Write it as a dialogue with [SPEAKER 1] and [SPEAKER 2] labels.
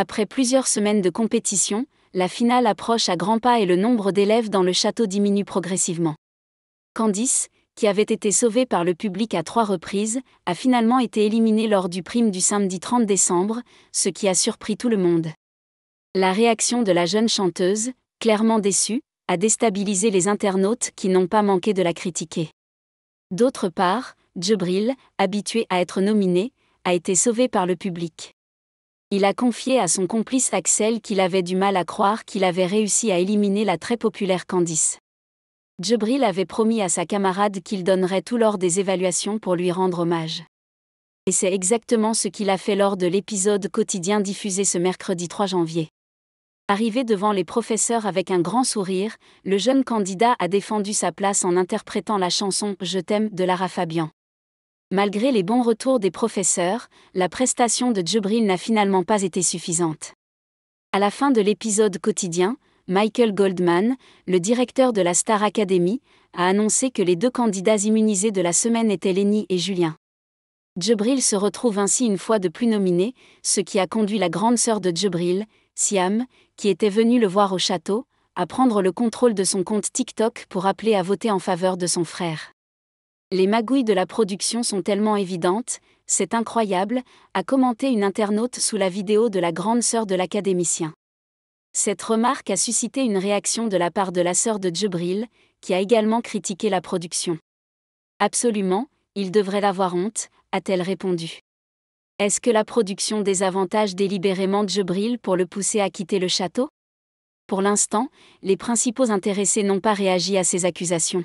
[SPEAKER 1] Après plusieurs semaines de compétition, la finale approche à grands pas et le nombre d'élèves dans le château diminue progressivement. Candice, qui avait été sauvée par le public à trois reprises, a finalement été éliminée lors du prime du samedi 30 décembre, ce qui a surpris tout le monde. La réaction de la jeune chanteuse, clairement déçue, a déstabilisé les internautes qui n'ont pas manqué de la critiquer. D'autre part, Djibril, habitué à être nominé, a été sauvé par le public il a confié à son complice Axel qu'il avait du mal à croire qu'il avait réussi à éliminer la très populaire Candice. Djibril avait promis à sa camarade qu'il donnerait tout lors des évaluations pour lui rendre hommage. Et c'est exactement ce qu'il a fait lors de l'épisode quotidien diffusé ce mercredi 3 janvier. Arrivé devant les professeurs avec un grand sourire, le jeune candidat a défendu sa place en interprétant la chanson Je t'aime de Lara Fabian. Malgré les bons retours des professeurs, la prestation de Jubril n'a finalement pas été suffisante. À la fin de l'épisode quotidien, Michael Goldman, le directeur de la Star Academy, a annoncé que les deux candidats immunisés de la semaine étaient Lenny et Julien. Jubril se retrouve ainsi une fois de plus nominé, ce qui a conduit la grande sœur de Jubril, Siam, qui était venue le voir au château, à prendre le contrôle de son compte TikTok pour appeler à voter en faveur de son frère. Les magouilles de la production sont tellement évidentes, c'est incroyable, a commenté une internaute sous la vidéo de la grande sœur de l'académicien. Cette remarque a suscité une réaction de la part de la sœur de Djibril, qui a également critiqué la production. Absolument, il devrait l'avoir honte, a-t-elle répondu. Est-ce que la production désavantage délibérément Djibril pour le pousser à quitter le château Pour l'instant, les principaux intéressés n'ont pas réagi à ces accusations.